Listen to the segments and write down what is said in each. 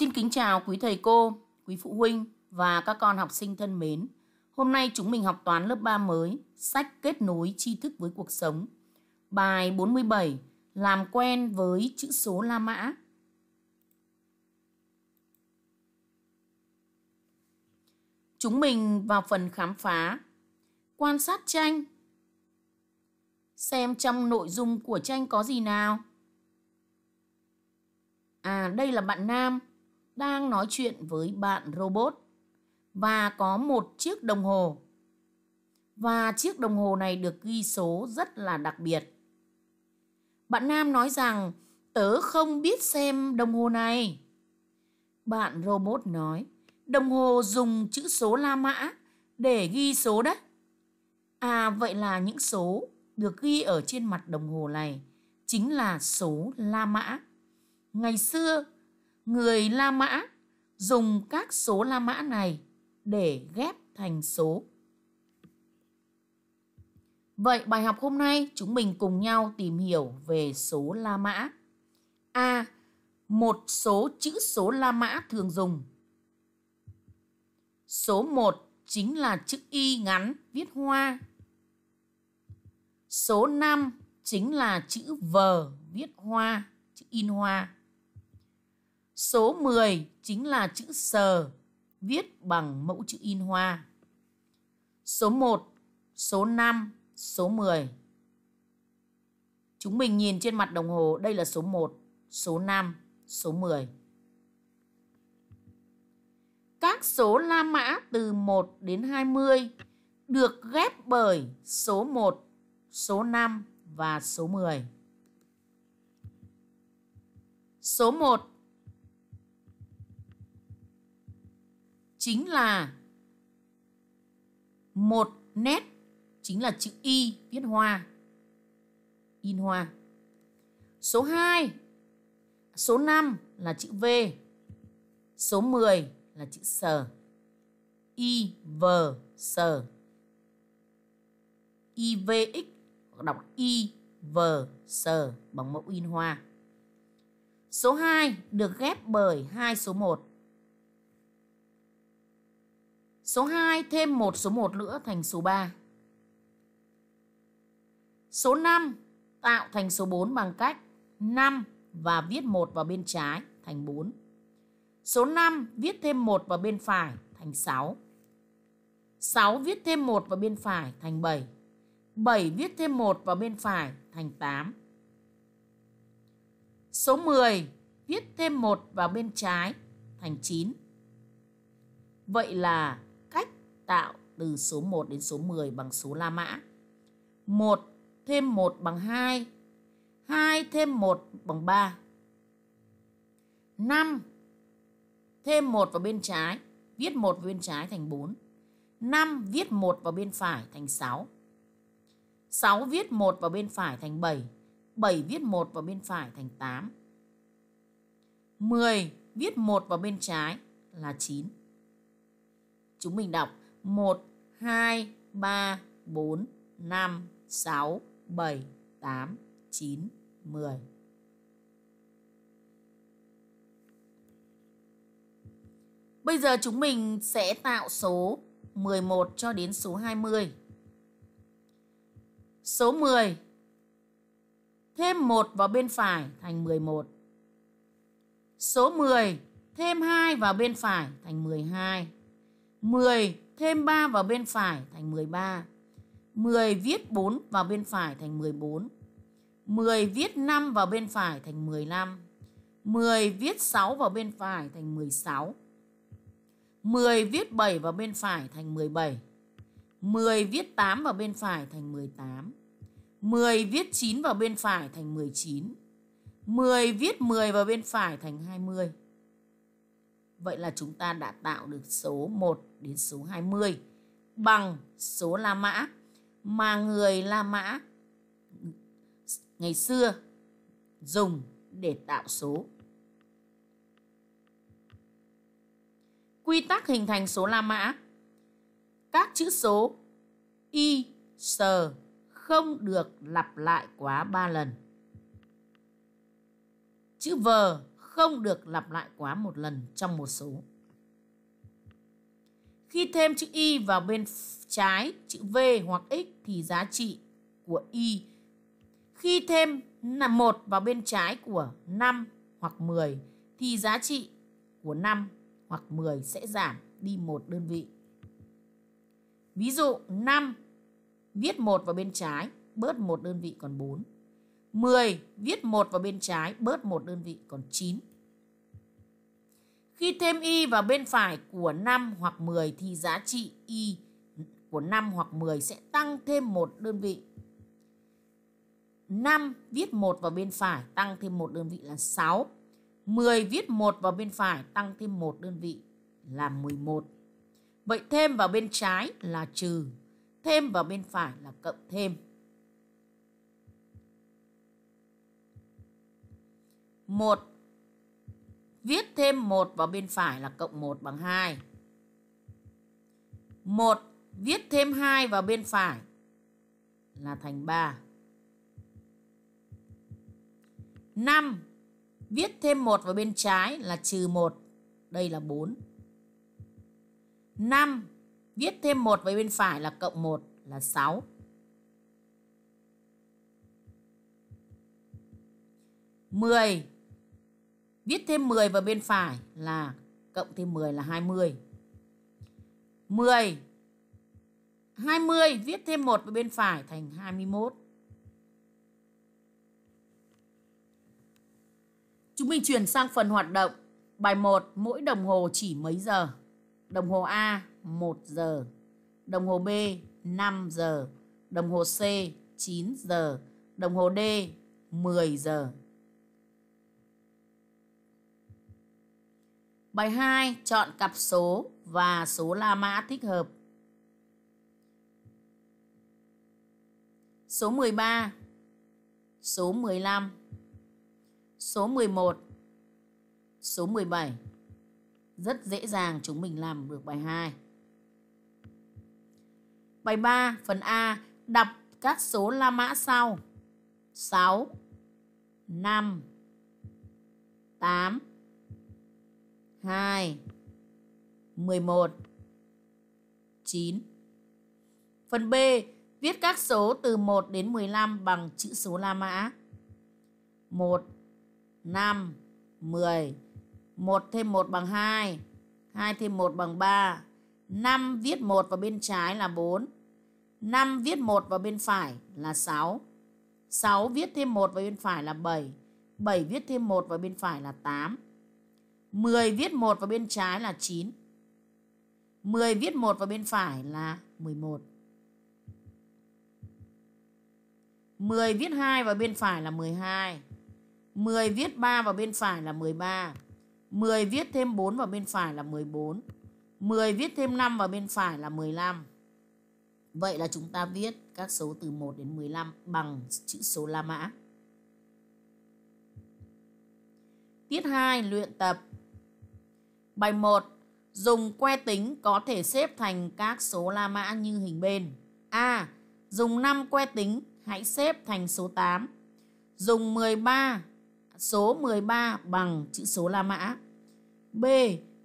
Xin kính chào quý thầy cô, quý phụ huynh và các con học sinh thân mến. Hôm nay chúng mình học toán lớp 3 mới, sách kết nối tri thức với cuộc sống. Bài 47, làm quen với chữ số La Mã. Chúng mình vào phần khám phá, quan sát tranh. Xem trong nội dung của tranh có gì nào. À, đây là bạn nam đang nói chuyện với bạn robot và có một chiếc đồng hồ. Và chiếc đồng hồ này được ghi số rất là đặc biệt. Bạn Nam nói rằng tớ không biết xem đồng hồ này. Bạn robot nói, đồng hồ dùng chữ số La Mã để ghi số đấy. À vậy là những số được ghi ở trên mặt đồng hồ này chính là số La Mã. Ngày xưa người La Mã dùng các số La Mã này để ghép thành số. Vậy bài học hôm nay chúng mình cùng nhau tìm hiểu về số La Mã. A. Một số chữ số La Mã thường dùng. Số 1 chính là chữ Y ngắn viết hoa. Số 5 chính là chữ V viết hoa, chữ in hoa. Số 10 chính là chữ sờ, viết bằng mẫu chữ in hoa. Số 1, số 5, số 10. Chúng mình nhìn trên mặt đồng hồ, đây là số 1, số 5, số 10. Các số La Mã từ 1 đến 20 được ghép bởi số 1, số 5 và số 10. Số 1 chính là một nét chính là chữ Y viết hoa. In hoa. Số 2, số 5 là chữ V. Số 10 là chữ sờ. I V sờ. I V X đọc I V sờ bằng mẫu in hoa. Số 2 được ghép bởi hai số 1. Số 2 thêm một số 1 nữa thành số 3. Số 5 tạo thành số 4 bằng cách 5 và viết 1 vào bên trái thành 4. Số 5 viết thêm 1 vào bên phải thành 6. 6 viết thêm 1 vào bên phải thành 7. 7 viết thêm 1 vào bên phải thành 8. Số 10 viết thêm 1 vào bên trái thành 9. Vậy là tạo từ số 1 đến số 10 bằng số La Mã. 1 thêm 1 bằng 2. 2 thêm 1 bằng 3. 5 thêm 1 vào bên trái, viết 1 vào bên trái thành 4. 5 viết 1 vào bên phải thành 6. 6 viết 1 vào bên phải thành 7. 7 viết 1 vào bên phải thành 8. 10 viết 1 vào bên trái là 9. Chúng mình đọc 1, 2, 3, 4, 5, 6, 7, 8, 9, 10. Bây giờ chúng mình sẽ tạo số 11 cho đến số 20. Số 10 thêm 1 vào bên phải thành 11. Số 10 thêm 2 vào bên phải thành 12. 10 thêm 3 vào bên phải thành 13. 10 viết 4 vào bên phải thành 14. 10 viết 5 vào bên phải thành 15. 10 viết 6 vào bên phải thành 16. 10 viết 7 vào bên phải thành 17. 10 viết 8 vào bên phải thành 18. 10 viết 9 vào bên phải thành 19. 10 viết 10 vào bên phải thành 20. Vậy là chúng ta đã tạo được số 1 đến số 20 bằng số La Mã mà người La Mã ngày xưa dùng để tạo số. Quy tắc hình thành số La Mã Các chữ số Y, S không được lặp lại quá 3 lần. Chữ V không được lặp lại quá một lần trong một số. Khi thêm chữ Y vào bên trái chữ V hoặc X thì giá trị của Y. Khi thêm là 1 vào bên trái của 5 hoặc 10 thì giá trị của 5 hoặc 10 sẽ giảm đi một đơn vị. Ví dụ 5 viết 1 vào bên trái bớt một đơn vị còn 4. 10 viết một vào bên trái bớt một đơn vị còn 9. Khi thêm y vào bên phải của 5 hoặc 10 thì giá trị y của 5 hoặc 10 sẽ tăng thêm một đơn vị. 5 viết 1 vào bên phải tăng thêm một đơn vị là 6. 10 viết 1 vào bên phải tăng thêm một đơn vị là 11. Vậy thêm vào bên trái là trừ, thêm vào bên phải là cộng thêm. 1 viết thêm 1 vào bên phải là cộng 1 bằng 2. 1 viết thêm 2 vào bên phải là thành 3. 5 viết thêm 1 vào bên trái là trừ 1. Đây là 4. 5 viết thêm 1 vào bên phải là cộng 1 là 6. 10 Viết thêm 10 vào bên phải là cộng thêm 10 là 20. 10 20 viết thêm 1 vào bên phải thành 21. Chúng mình chuyển sang phần hoạt động. Bài 1, mỗi đồng hồ chỉ mấy giờ? Đồng hồ A 1 giờ, đồng hồ B 5 giờ, đồng hồ C 9 giờ, đồng hồ D 10 giờ. Bài 2. Chọn cặp số và số la mã thích hợp. Số 13 Số 15 Số 11 Số 17 Rất dễ dàng chúng mình làm được bài 2 Bài 3 phần A Đọc các số la mã sau 6 5 8 2 11 9 Phần B, viết các số từ 1 đến 15 bằng chữ số La Mã. 1 5 10 1 thêm 1 bằng 2 2 thêm 1 bằng 3 5 viết 1 vào bên trái là 4 5 viết 1 vào bên phải là 6 6 viết thêm 1 vào bên phải là 7 7 viết thêm 1 vào bên phải là 8 10 viết 1 vào bên trái là 9. 10 viết 1 vào bên phải là 11. 10 viết 2 vào bên phải là 12. 10 viết 3 vào bên phải là 13. 10 viết thêm 4 vào bên phải là 14. 10 viết thêm 5 vào bên phải là 15. Vậy là chúng ta viết các số từ 1 đến 15 bằng chữ số La Mã. Tiết 2 luyện tập Bài 1. Dùng que tính có thể xếp thành các số la mã như hình bên. A. Dùng 5 que tính hãy xếp thành số 8. Dùng 13 số 13 bằng chữ số la mã. B.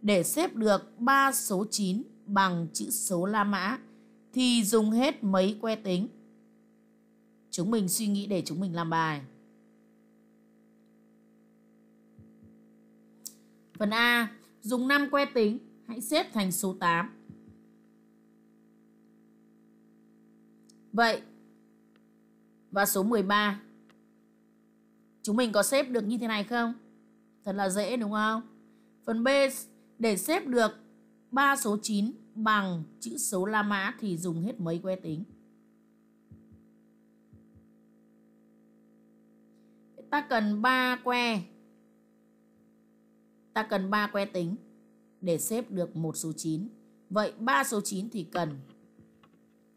Để xếp được 3 số 9 bằng chữ số la mã thì dùng hết mấy que tính. Chúng mình suy nghĩ để chúng mình làm bài. Phần A, Dùng 5 que tính, hãy xếp thành số 8. Vậy, và số 13. Chúng mình có xếp được như thế này không? Thật là dễ đúng không? Phần B, để xếp được 3 số 9 bằng chữ số La Mã thì dùng hết mấy que tính? Ta cần 3 que ta cần 3 que tính để xếp được một số 9. Vậy 3 số 9 thì cần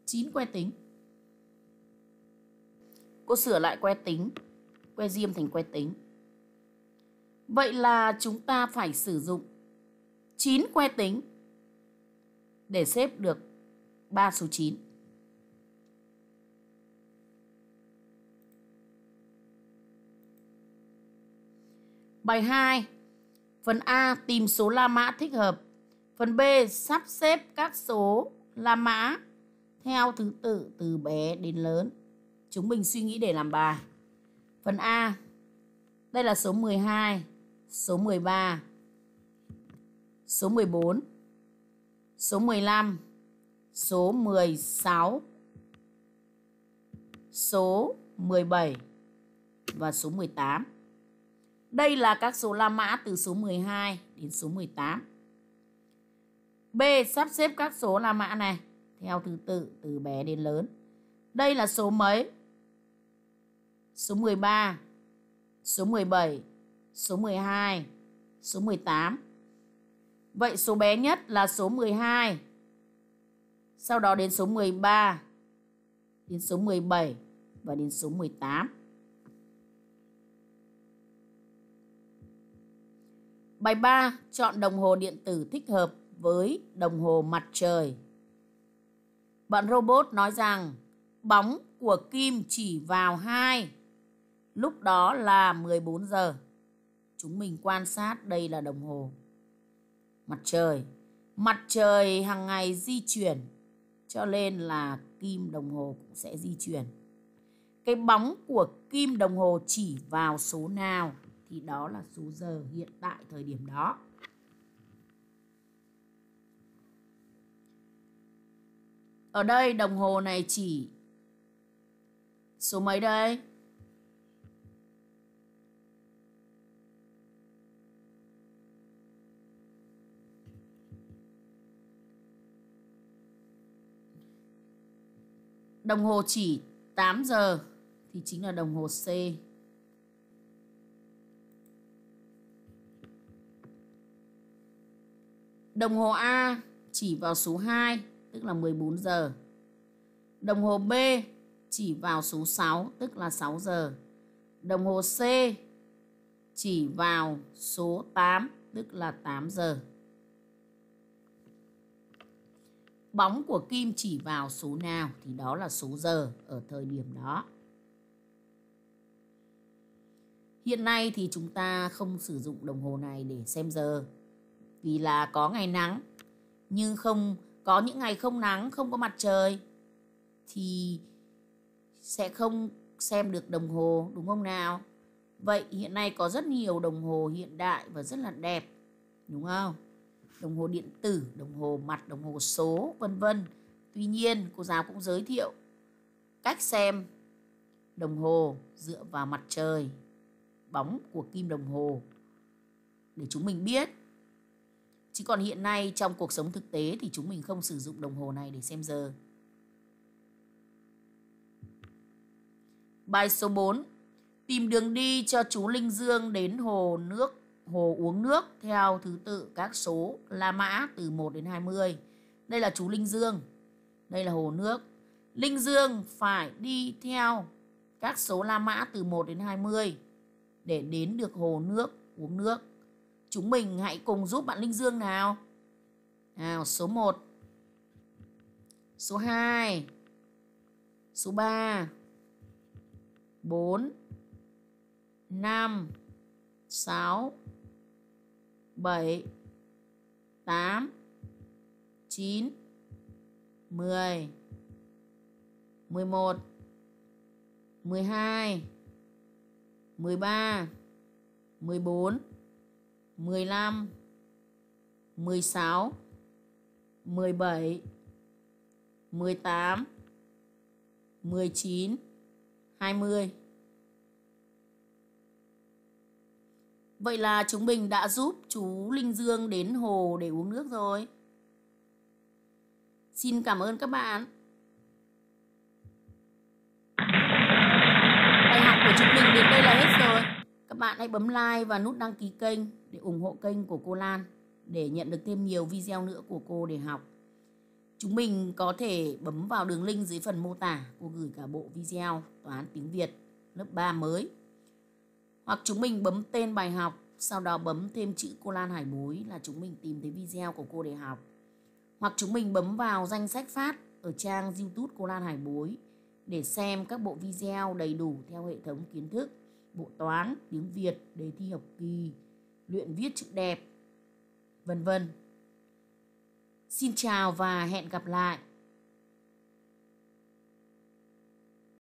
9 que tính. Cô sửa lại que tính, que diêm thành que tính. Vậy là chúng ta phải sử dụng 9 que tính để xếp được 3 số 9. Bài 2 Phần A tìm số la mã thích hợp. Phần B sắp xếp các số la mã theo thứ tự từ bé đến lớn. Chúng mình suy nghĩ để làm bài. Phần A. Đây là số 12, số 13, số 14, số 15, số 16, số 17 và số 18. Đây là các số la mã từ số 12 đến số 18. B. Sắp xếp các số la mã này theo thứ tự từ bé đến lớn. Đây là số mấy? Số 13, số 17, số 12, số 18. Vậy số bé nhất là số 12. Sau đó đến số 13, đến số 17 và đến số 18. Bài 3. Chọn đồng hồ điện tử thích hợp với đồng hồ mặt trời. Bạn robot nói rằng bóng của kim chỉ vào 2. Lúc đó là 14 giờ. Chúng mình quan sát đây là đồng hồ. Mặt trời. Mặt trời hàng ngày di chuyển cho nên là kim đồng hồ cũng sẽ di chuyển. Cái bóng của kim đồng hồ chỉ vào số nào? thì đó là số giờ hiện tại thời điểm đó. Ở đây đồng hồ này chỉ số mấy đây? Đồng hồ chỉ 8 giờ thì chính là đồng hồ C Đồng hồ A chỉ vào số 2, tức là 14 giờ. Đồng hồ B chỉ vào số 6, tức là 6 giờ. Đồng hồ C chỉ vào số 8, tức là 8 giờ. Bóng của kim chỉ vào số nào thì đó là số giờ ở thời điểm đó. Hiện nay thì chúng ta không sử dụng đồng hồ này để xem giờ vì là có ngày nắng nhưng không có những ngày không nắng không có mặt trời thì sẽ không xem được đồng hồ đúng không nào vậy hiện nay có rất nhiều đồng hồ hiện đại và rất là đẹp đúng không đồng hồ điện tử đồng hồ mặt đồng hồ số vân vân tuy nhiên cô giáo cũng giới thiệu cách xem đồng hồ dựa vào mặt trời bóng của kim đồng hồ để chúng mình biết Chứ còn hiện nay trong cuộc sống thực tế thì chúng mình không sử dụng đồng hồ này để xem giờ. Bài số 4. Tìm đường đi cho chú Linh Dương đến hồ nước, hồ uống nước theo thứ tự các số La Mã từ 1 đến 20. Đây là chú Linh Dương. Đây là hồ nước. Linh Dương phải đi theo các số La Mã từ 1 đến 20 để đến được hồ nước uống nước. Chúng mình hãy cùng giúp bạn Linh Dương nào. Nào, số 1. Số 2. Số 3. 4. 5. 6. 7. 8. 9. 10. 11. 12. 13. 14. 15 16 17 18 19 20 Vậy là chúng mình đã giúp chú Linh Dương đến hồ để uống nước rồi. Xin cảm ơn các bạn. Bài học của chúng mình đến đây là hết bạn hãy bấm like và nút đăng ký kênh để ủng hộ kênh của cô Lan để nhận được thêm nhiều video nữa của cô để học. Chúng mình có thể bấm vào đường link dưới phần mô tả cô gửi cả bộ video toán tiếng Việt lớp 3 mới. Hoặc chúng mình bấm tên bài học, sau đó bấm thêm chữ cô Lan Hải Bối là chúng mình tìm thấy video của cô để học. Hoặc chúng mình bấm vào danh sách phát ở trang YouTube cô Lan Hải Bối để xem các bộ video đầy đủ theo hệ thống kiến thức bộ toán, tiếng Việt, đề thi học kỳ, luyện viết chữ đẹp, vân vân. Xin chào và hẹn gặp lại.